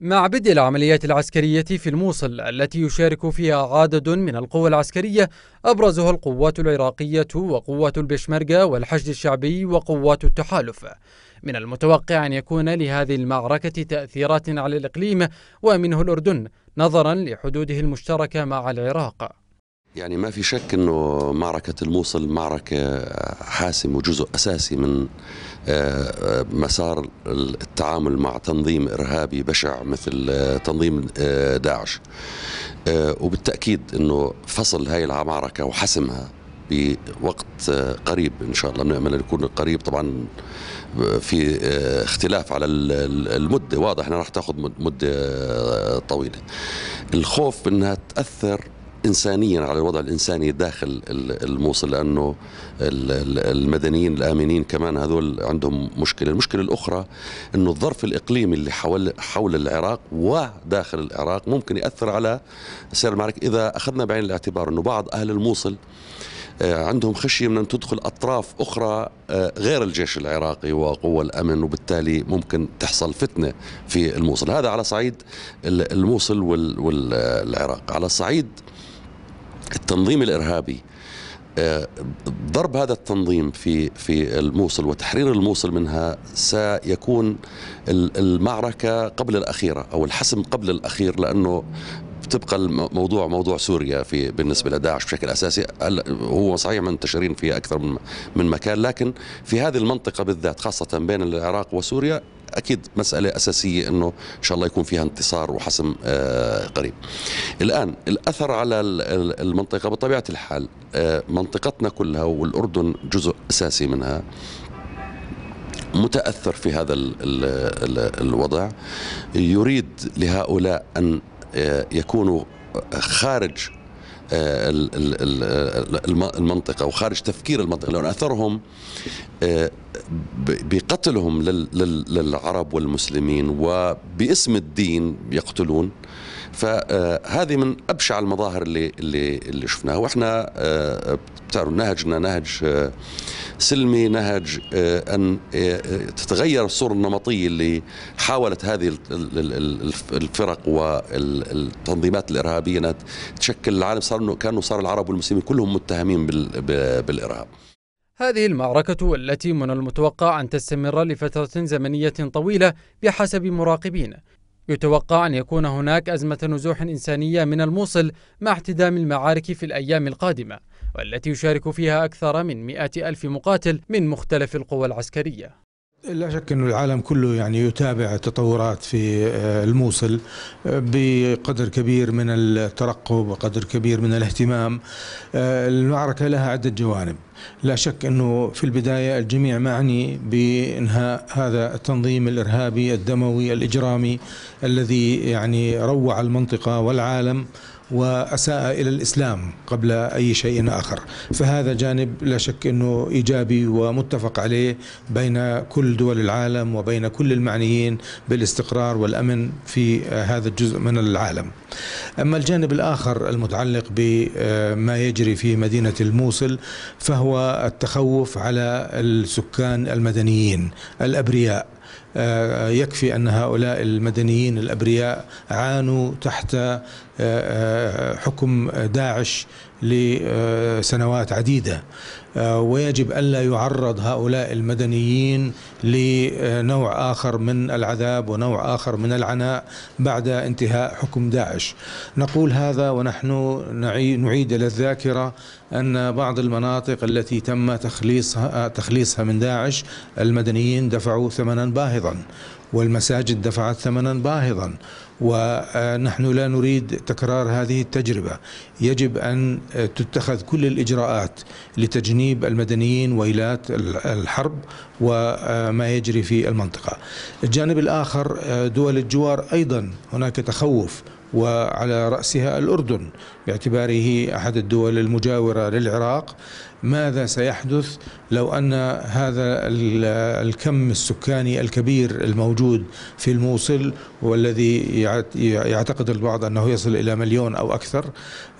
مع بدء العمليات العسكرية في الموصل التي يشارك فيها عدد من القوى العسكرية أبرزها القوات العراقية وقوات البشمركة والحشد الشعبي وقوات التحالف من المتوقع أن يكون لهذه المعركة تأثيرات على الإقليم ومنه الأردن نظرا لحدوده المشتركة مع العراق يعني ما في شك انه معركه الموصل معركه حاسمه وجزء اساسي من آه، آه، مسار التعامل مع تنظيم ارهابي بشع مثل آه، تنظيم داعش وبالتاكيد انه فصل هاي المعركه وحسمها بوقت قريب ان شاء الله بنامل يكون قريب طبعا في اختلاف على المده واضح انها راح تاخذ مده طويله الخوف انها تاثر انسانيا على الوضع الانساني داخل الموصل لانه المدنيين الامنين كمان هذول عندهم مشكله، المشكله الاخرى انه الظرف الاقليمي اللي حول حول العراق وداخل العراق ممكن ياثر على سير المعركه اذا اخذنا بعين الاعتبار انه بعض اهل الموصل آه، عندهم خشيه من ان تدخل اطراف اخرى آه، غير الجيش العراقي وقوى الامن وبالتالي ممكن تحصل فتنه في الموصل، هذا على صعيد الموصل والعراق، على صعيد التنظيم الارهابي آه، ضرب هذا التنظيم في في الموصل وتحرير الموصل منها سيكون المعركه قبل الاخيره او الحسم قبل الاخير لانه تبقى الموضوع موضوع سوريا في بالنسبه لداعش بشكل اساسي هو صحيح منتشرين في اكثر من مكان لكن في هذه المنطقه بالذات خاصه بين العراق وسوريا اكيد مساله اساسيه انه ان شاء الله يكون فيها انتصار وحسم آه، قريب. الان الاثر على المنطقه بطبيعه الحال آه، منطقتنا كلها والاردن جزء اساسي منها متاثر في هذا الوضع يريد لهؤلاء ان آه، يكونوا خارج آه، آه، المنطقه وخارج تفكير المنطقه لان اثرهم آه، بقتلهم للعرب والمسلمين وباسم الدين يقتلون فهذه من ابشع المظاهر اللي اللي اللي شفناها واحنا آه، بتعرفوا نهجنا نهج آه، سلمي نهج آه، ان تتغير الصوره النمطيه اللي حاولت هذه الفرق والتنظيمات الارهابيه انها تشكل العالم صار كانه صار العرب والمسلمين كلهم متهمين بالارهاب هذه المعركة التي من المتوقع أن تستمر لفترة زمنية طويلة بحسب مراقبين يتوقع أن يكون هناك أزمة نزوح إنسانية من الموصل مع احتدام المعارك في الأيام القادمة والتي يشارك فيها أكثر من مئة ألف مقاتل من مختلف القوى العسكرية لا شك أن العالم كله يعني يتابع التطورات في آه، الموصل آه، بقدر كبير من الترقب وقدر كبير من الاهتمام آه، المعركة لها عدة جوانب لا شك أنه في البداية الجميع معني بإنهاء هذا التنظيم الإرهابي الدموي الإجرامي الذي يعني روع المنطقة والعالم وأساء إلى الإسلام قبل أي شيء آخر فهذا جانب لا شك أنه إيجابي ومتفق عليه بين كل دول العالم وبين كل المعنيين بالاستقرار والأمن في هذا الجزء من العالم أما الجانب الآخر المتعلق بما يجري في مدينة الموصل فهو التخوف على السكان المدنيين الأبرياء آه، يكفي أن هؤلاء المدنيين الأبرياء عانوا تحت آه، آه، حكم داعش لسنوات عديدة آه، ويجب ألا يعرض هؤلاء المدنيين لنوع آخر من العذاب ونوع آخر من العناء بعد انتهاء حكم داعش نقول هذا ونحن نعيد إلى الذاكرة أن بعض المناطق التي تم تخليصها, تخليصها من داعش المدنيين دفعوا ثمنا باهظا والمساجد دفعت ثمنا باهظا ونحن لا نريد تكرار هذه التجربة يجب أن تتخذ كل الإجراءات لتجنيب المدنيين ويلات الحرب وما يجري في المنطقة الجانب الآخر دول الجوار أيضا هناك تخوف وعلى رأسها الأردن باعتباره أحد الدول المجاورة للعراق ماذا سيحدث لو أن هذا الكم السكاني الكبير الموجود في الموصل والذي يعتقد البعض أنه يصل إلى مليون أو أكثر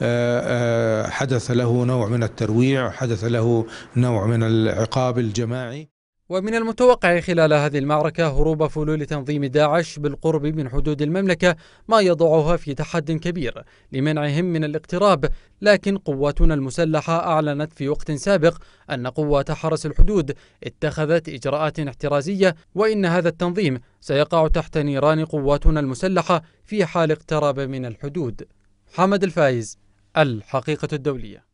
آه، آه، حدث له نوع من الترويع حدث له نوع من العقاب الجماعي ومن المتوقع خلال هذه المعركة هروب فلول تنظيم داعش بالقرب من حدود المملكة ما يضعها في تحد كبير لمنعهم من الاقتراب لكن قواتنا المسلحة أعلنت في وقت سابق أن قوات حرس الحدود اتخذت إجراءات احترازية وإن هذا التنظيم سيقع تحت نيران قواتنا المسلحة في حال اقترب من الحدود حمد الفايز الحقيقة الدولية